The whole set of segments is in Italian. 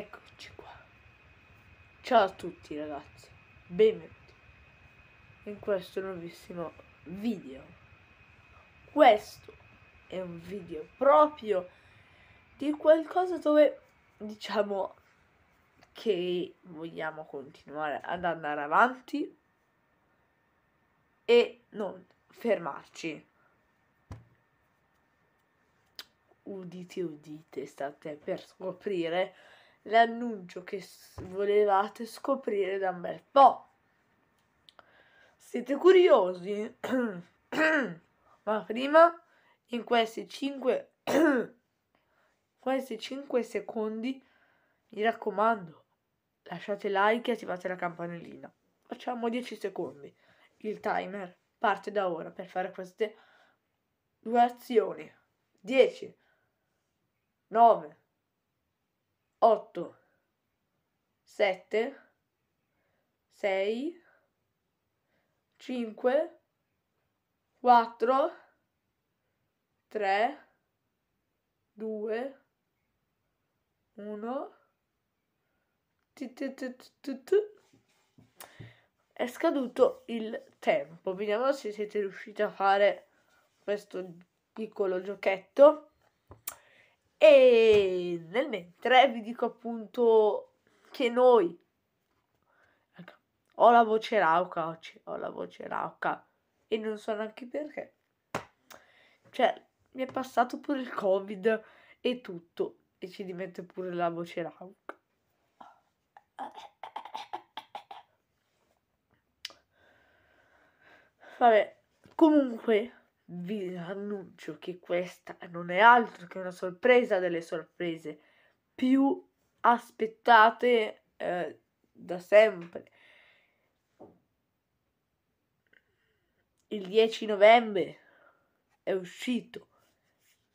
Eccoci qua. Ciao a tutti ragazzi, benvenuti in questo nuovissimo video. Questo è un video proprio di qualcosa dove diciamo che vogliamo continuare ad andare avanti e non fermarci. Udite, udite, state per scoprire l'annuncio che volevate scoprire da un bel po'. Siete curiosi? Ma prima, in questi 5 questi 5 secondi, mi raccomando, lasciate like e attivate la campanellina. Facciamo 10 secondi. Il timer parte da ora per fare queste due azioni. 10 9 8 7 6 5 4 3 2 1 è scaduto il tempo vediamo se siete riusciti a fare questo piccolo giochetto e nel mentre vi dico appunto che noi ho la voce rauca oggi, ho la voce rauca e non so neanche perché. Cioè, mi è passato pure il Covid e tutto e ci dimette pure la voce rauca. Vabbè, comunque vi annuncio che questa non è altro che una sorpresa delle sorprese più aspettate eh, da sempre. Il 10 novembre è uscito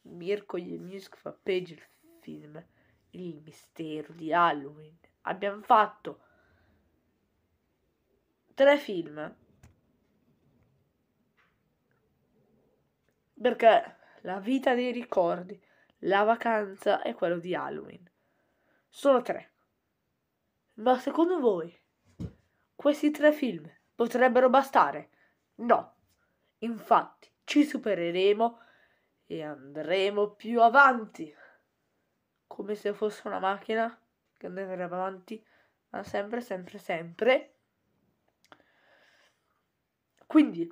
Mirko Jemisk fa peggio il film Il mistero di Halloween. Abbiamo fatto tre film perché la vita dei ricordi, la vacanza e quello di Halloween. Sono tre. Ma secondo voi questi tre film potrebbero bastare? No. Infatti ci supereremo e andremo più avanti. Come se fosse una macchina che andrebbe avanti, ma sempre, sempre, sempre. Quindi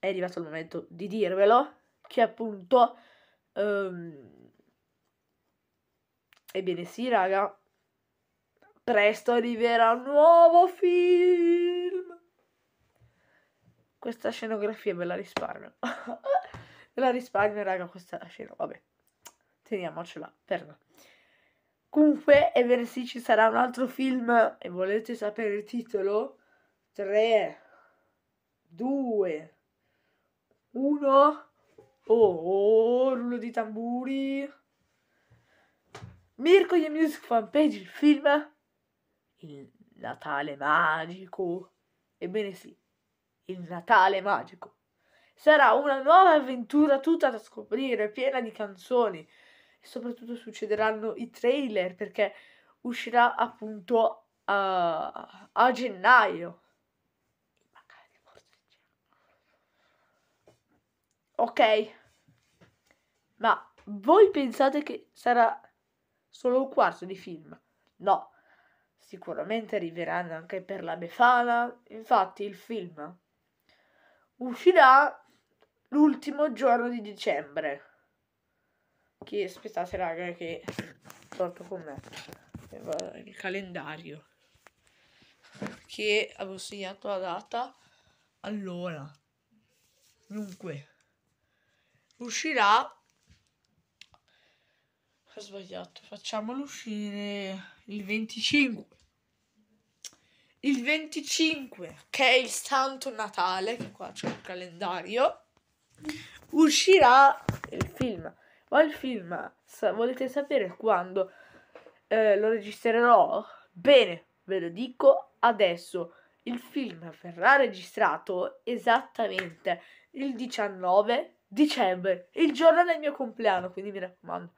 è arrivato il momento di dirvelo che appunto... Um... Ebbene sì, raga. Presto arriverà un nuovo film. Questa scenografia ve la risparmio. ve la risparmio, raga, questa scena. Vabbè, teniamocela per noi. Comunque, ebbene sì, ci sarà un altro film. E volete sapere il titolo? 3, 2, 1... Oh, oh, rullo di tamburi. Mirko di Music Fanpage, il film Il Natale Magico. Ebbene sì, Il Natale Magico. Sarà una nuova avventura tutta da scoprire, piena di canzoni. E soprattutto succederanno i trailer perché uscirà appunto a, a gennaio. Ok. Ma voi pensate che sarà solo un quarto di film? No. Sicuramente arriveranno anche per la Befana. Infatti il film uscirà l'ultimo giorno di dicembre. Che aspettate raga che porto con me eh, il calendario che avevo segnato la data allora dunque uscirà ho sbagliato facciamolo uscire il 25 il 25 che è il santo natale che qua c'è il calendario uscirà il film ma il film sa- volete sapere quando eh, lo registrerò bene ve lo dico adesso il film verrà registrato esattamente il 19 dicembre, il giorno del mio compleanno, quindi mi raccomando,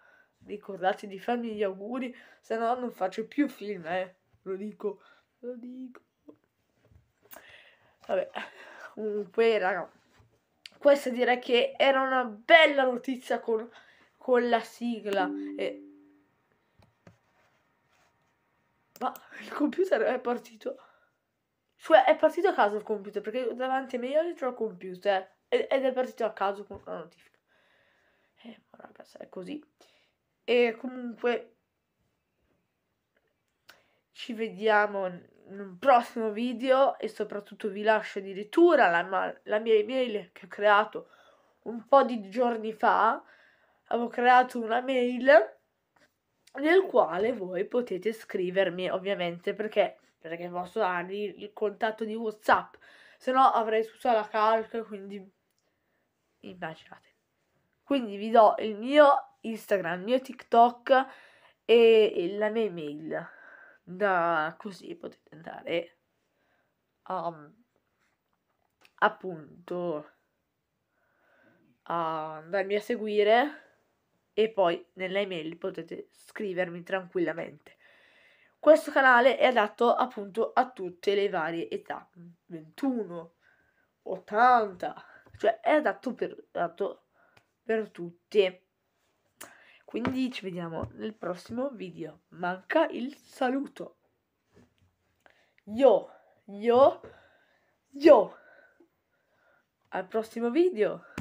ricordate di farmi gli auguri, se no non faccio più film, eh. Lo dico, lo dico. Vabbè, comunque, raga, questa direi che era una bella notizia con, con la sigla. E... Ma il computer è partito. Cioè, è partito a caso il computer, perché davanti a me io ho il computer ed è partito a caso con una notifica. Eh, ma ragazzi, è così. E comunque ci vediamo in un prossimo video e soprattutto vi lascio addirittura la, la mia email che ho creato un po' di giorni fa. Avevo creato una mail nel quale voi potete scrivermi ovviamente perché perché posso dargli il contatto di Whatsapp, se no avrei tutta la calc, quindi immaginate. Quindi vi do il mio Instagram, il mio TikTok e la mia email. Da così potete andare a, mm, appunto a andarmi a seguire e poi nella email potete scrivermi tranquillamente. Questo canale è adatto appunto a tutte le varie età, 21, 80, cioè è adatto per, adatto per tutti. Quindi ci vediamo nel prossimo video. Manca il saluto. Yo, yo, yo. Al prossimo video.